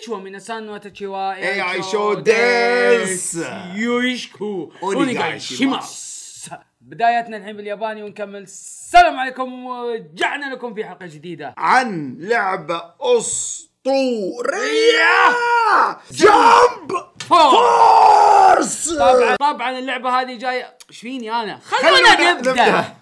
Ichiwa minasan no atachi wa ايعيشو ديس يويشكو شيماس بدايتنا الحين بالياباني ونكمل السلام عليكم ورجعنا لكم في حلقه جديده عن لعبه اسطوريه جمب فورس طبعا طبعا اللعبه هذه جايه ايش فيني انا خلونا نبدا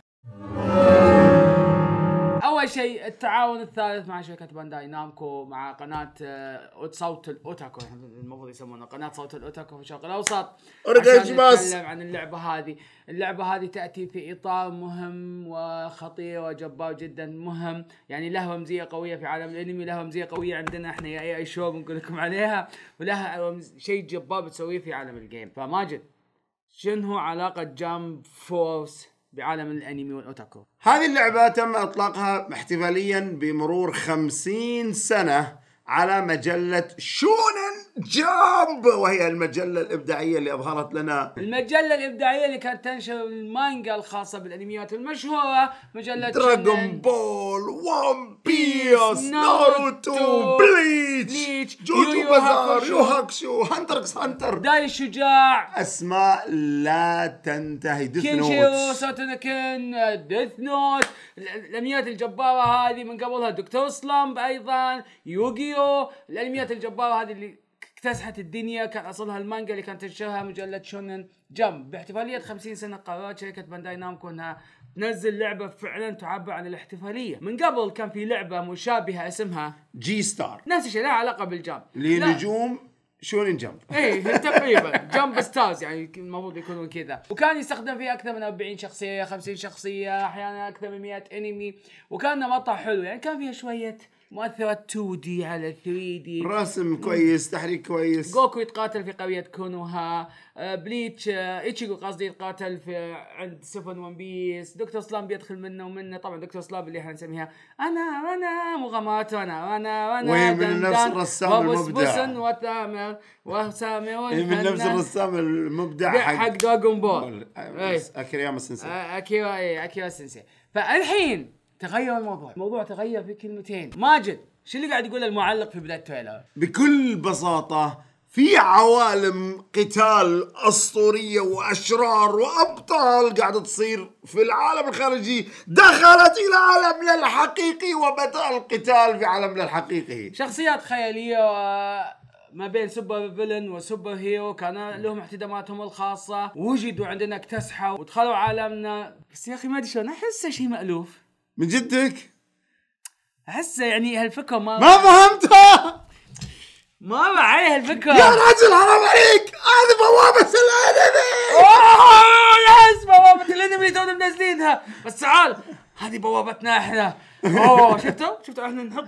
اول شيء التعاون الثالث مع شركه بانداي نامكو مع قناه آه، صوت الاوتاكو المفروض يسمونها قناه صوت الاوتاكو في الشرق الاوسط نتكلم عن اللعبه هذه اللعبه هذه تاتي في اطار مهم وخطير وجبار جدا مهم يعني لها رمزيه قويه في عالم الانمي لها رمزيه قويه عندنا احنا يا إيه اي شو بنقول لكم عليها ولها شيء جبار بتسويه في عالم الجيم فماجد شنو علاقه جامب فورس بعالم الانمي والاوتاكو هذه اللعبة تم اطلاقها احتفاليا بمرور خمسين سنة على مجلة شونن جامب وهي المجلة الإبداعية اللي أظهرت لنا المجلة الإبداعية اللي كانت تنشر المانجا الخاصة بالأنميات المشهورة مجلة دراغون بول ون بيس ناروتو, ناروتو بليز وزار شو هانتر اكس هانتر داي الشجاع اسماء لا تنتهي ديث نوت كينشيو ساتنكن ديث نوت الانميات الجباره هذه من قبلها دكتور سلامب ايضا يوغيو الانميات الجباره هذه اللي اكتسحت الدنيا كان اصلها المانجا اللي كانت تنشرها مجله شونن جمب باحتفاليه 50 سنه قررت شركه بانداي نامكو انها نزل لعبه فعلا تعبر عن الاحتفاليه من قبل كان في لعبه مشابهه اسمها جي ستار نفس الشيء لها علاقه بالجاب لنجوم شونين جمب اي تقريبا جمب ستارز يعني المفروض يكونون كذا وكان يستخدم فيه اكثر من 40 شخصيه 50 شخصيه احيانا اكثر من 100 انمي وكان نمطها حلو يعني كان فيها شويه مؤثرات 2 دي على 3 دي رسم كويس تحريك كويس جوكو يتقاتل في قريه كونوها آه، بليتش آه، ايتشيكو قصدي يتقاتل في آه، عند سفن ون بيس دكتور سلام بيدخل منه ومنه طبعا دكتور سلام اللي احنا نسميها انا انا مغامرات انا انا انا وهي من نفس الرسام المبدع وثامر وسامر هي من نفس الرسام المبدع حق حق دراجون بول إيه. اكيرا سنسي إيه، اكيرا اكيرا سنسي فالحين تغير الموضوع الموضوع تغير في كلمتين ماجد شو اللي قاعد يقول المعلق في بدايه التريلر بكل بساطه في عوالم قتال اسطوريه واشرار وابطال قاعده تصير في العالم الخارجي دخلت الى عالمنا الحقيقي وبدا القتال في عالمنا الحقيقي شخصيات خياليه ما بين سوبر فيلن وسوبر هيرو كان لهم احتداماتهم الخاصه وجدوا عندنا اكتسحوا ودخلوا عالمنا بس يا اخي ما ادري شلون احسه شيء مالوف من جدك احسه يعني هالفكره ما ما فهمتها ما علي هالفكره يا رجل حرام عليك هذه بوابه الانمي اوه يس بوابه الانمي تونا منزلينها بس تعال هذه بوابتنا احنا اوه شفتوا شفتوا احنا نحط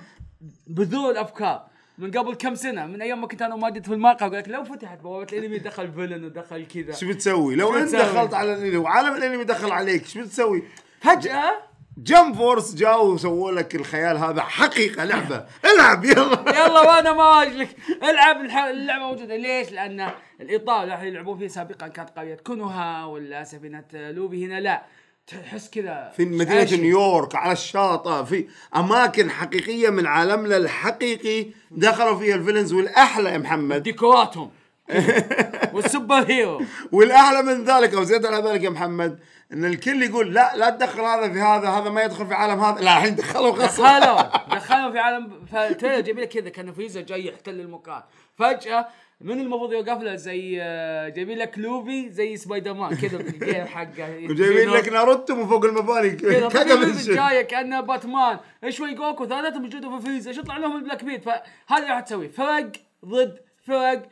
بذور افكار من قبل كم سنه من ايام ما كنت انا وماجد في المرقه وقلت لو فتحت بوابه الانمي دخل فيلن ودخل كذا شو بتسوي؟ لو انت دخلت على الانمي وعالم الانمي دخل عليك شو بتسوي؟ فجاه جم فورس جاوا وسووا لك الخيال هذا حقيقه لعبه العب يلا يلا وانا ما اجلك العب اللعبه موجوده ليش؟ لان الاطار اللي يلعبون فيه سابقا كانت قريه كونوها ولا سفينه لوبي هنا لا تحس كذا في مدينه عشي. نيويورك على الشاطئ في اماكن حقيقيه من عالمنا الحقيقي دخلوا فيها الفيلنز والاحلى يا محمد ديكوراتهم والسوبر هيرو والاحلى من ذلك او زيد على ذلك يا محمد ان الكل يقول لا لا تدخل هذا في هذا هذا ما يدخل في عالم هذا لا الحين دخلوا غصب دخلوا دخلوا في عالم فتريلر جميله كذا كان فيزا جاي يحتل المكان فجاه من المفروض يوقف له زي آه، جايبين لك لوفي زي سبايدر مان كذا بالجيم حقه وجايبين لك ناروتو من فوق المباني كذا جايه كانه باتمان شوي جوكو ثلاثة موجودة في شو يطلع لهم البلاك بيت فهذا راح تسوي فرق ضد فرق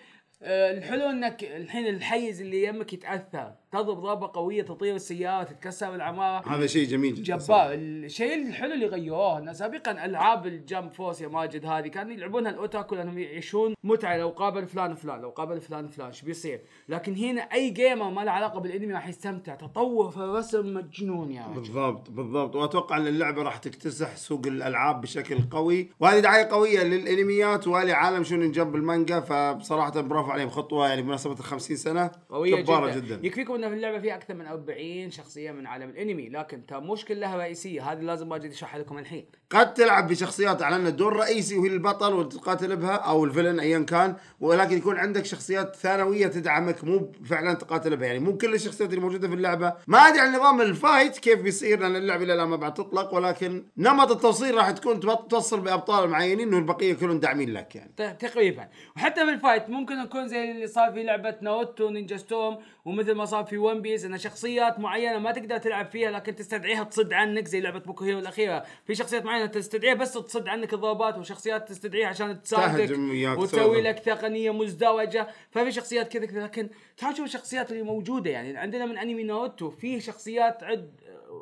أه، الحلو انك الحين الحيز اللي يمك يتاثر تضرب ضربه قويه تطير السياره تتكسر العماره هذا شيء جميل جدا جبار الشيء الحلو اللي غيروه انه سابقا العاب الجمب فورس يا ماجد هذه كانوا يلعبونها الاوتاكو لانهم يعيشون متعه لو قابل فلان فلان لو قابل فلان فلان ايش بيصير لكن هنا اي جيمر ما له علاقه بالانمي راح يستمتع تطور في الرسم مجنون يا رجل بالضبط بالضبط واتوقع ان اللعبه راح تكتسح سوق الالعاب بشكل قوي وهذه دعايه قويه للانميات ولعالم شونن جمب المانجا فبصراحه برافو عليهم خطوه يعني بمناسبه ال 50 سنه قويه جدا. جدا يكفيكم ان اللعبه فيها اكثر من 40 شخصيه من عالم الانمي لكن مش كلها رئيسيه هذه لازم واجد اشرحها لكم الحين قد تلعب بشخصيات على انها دور رئيسي وهي البطل وتقاتل بها او الفلن ايا كان ولكن يكون عندك شخصيات ثانويه تدعمك مو فعلا تقاتل بها يعني مو كل الشخصيات اللي موجوده في اللعبه ما ادري عن نظام الفايت كيف بيصير لان اللعبه الى الان ما بعد تطلق ولكن نمط التوصيل راح تكون توصل بابطال معينين والبقيه كلهم داعمين لك يعني تقريبا وحتى بالفايت ممكن يكون زي اللي صار في لعبه ناوتو نينجا ستورم ومثل ما صار في ون بيس ان شخصيات معينه ما تقدر تلعب فيها لكن تستدعيها تصد عنك زي لعبه بوكو هيرو الاخيره في شخصيات معينه تستدعيها بس تصد عنك الضربات وشخصيات تستدعيها عشان تساعدك وتسوي لك تقنيه مزدوجه ففي شخصيات كذا كذا لكن تعال شوف الشخصيات اللي موجوده يعني عندنا من انمي ناروتو في شخصيات عد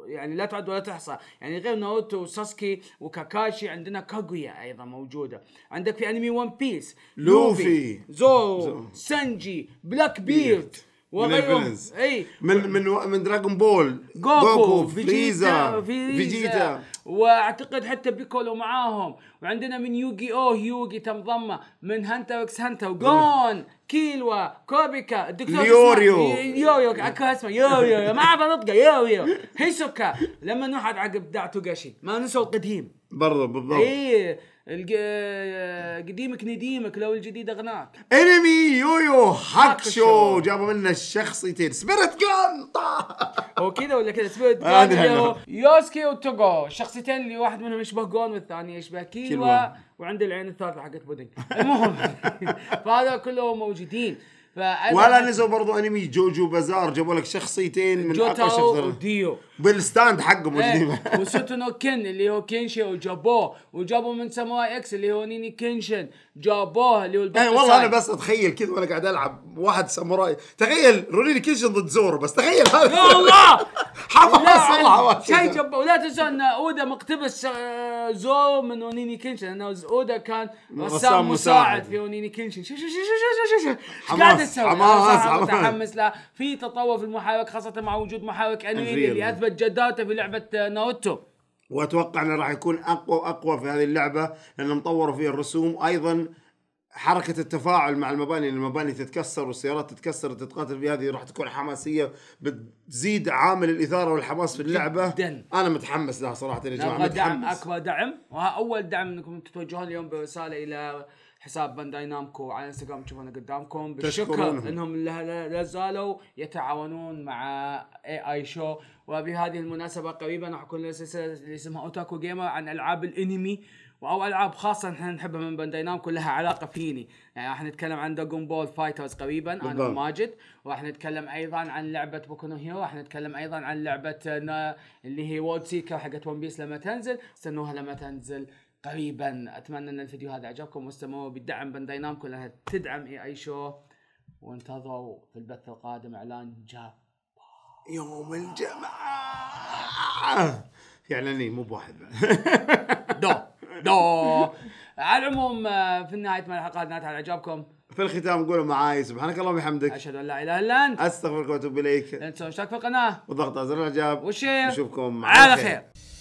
يعني لا تعد ولا تحصى يعني غير ناروتو وساسكي وكاكاشي عندنا كاغويا ايضا موجوده عندك في انمي ون بيس لوفي, زورو, زورو سانجي بلاك بيرد وغيرهم اي من من من دراغون بول جوكو, جوكو فيجيتا فيجيتا واعتقد حتى بيكولو معاهم وعندنا من يوغي او تم ضمه من هانتا وكس هانتا وجون كيلوا كوبيكا الدكتور يوريو يوريو اسمه يوريو ما اعرف انطقه يوريو هيسوكا لما نوحد عقب داع توغاشي ما ننسوا القديم برضه بالضبط اي قديمك نديمك لو الجديد اغناك انمي يويو هاكشو جابوا منه الشخصيتين سبيرت جان هو كذا ولا كذا سبيرت جان يوسكي وتوغو الشخصيتين اللي واحد منهم يشبه جون والثاني يشبه كيلوا وعنده العين الثالثه حقت بودنج المهم فهذا كلهم موجودين ولا نزلوا برضو انمي جوجو بازار جابوا لك شخصيتين من جوتاو اقوى شخصيتين وديو بالستاند حقهم موجودين إيه. وسوتونو كن اللي هو كينشي وجابوه وجابوا من ساموراي اكس اللي هو نيني كينشن جابوه اللي هو يعني والله انا بس اتخيل كذا وانا قاعد العب واحد ساموراي تخيل رونيني كينشن ضد زورو بس تخيل هذا يا الله حواس والله حواس شيء جبار ولا تنسوا ان اودا مقتبس آه، زو من اونيني كينشن انه اودا كان رسام مساعد في اونيني كينشن شو شو شو شو شو شو شو قاعد تسوي؟ حماس متحمس له في تطور في المحاوك خاصه مع وجود محاوك انمي اللي اثبت جدارته في لعبه آه، ناوتو واتوقع انه راح يكون اقوى واقوى في هذه اللعبه لانهم طوروا فيها الرسوم ايضا حركة التفاعل مع المباني المباني تتكسر والسيارات تتكسر وتتقاتل في هذه راح تكون حماسية بتزيد عامل الإثارة والحماس في اللعبة جدا أنا متحمس لها صراحة يا جماعة متحمس دعم أكبر دعم وها أول دعم أنكم تتوجهون اليوم برسالة إلى حساب بانداي نامكو على انستغرام تشوفونه قدامكم بالشكر انهم لا زالوا يتعاونون مع اي اي شو وبهذه المناسبه قريبا راح يكون سلسله اللي اسمها اوتاكو جيمر عن العاب الانمي او العاب خاصه احنا نحبها من بانداي نامكو لها علاقه فيني يعني راح نتكلم عن دوغون بول فايترز قريبا انا وماجد وراح نتكلم ايضا عن لعبه بوكونو هيرو راح نتكلم ايضا عن لعبه اللي هي وورد سيكر حقت ون بيس لما تنزل استنوها لما تنزل قريبا اتمنى ان الفيديو هذا عجبكم واستمروا بالدعم بانداي نامكو لانها تدعم اي اي شو وانتظروا في البث القادم اعلان جاب يوم الجمعه يعني مو بواحد دو على العموم آه، في نهايه من الحلقه ناتها على اعجابكم في الختام قولوا معاي سبحانك اللهم وبحمدك اشهد ان لا اله الا انت استغفرك واتوب اليك لا تنسوا الاشتراك في القناه وضغط زر الاعجاب وشير نشوفكم على خير, خير.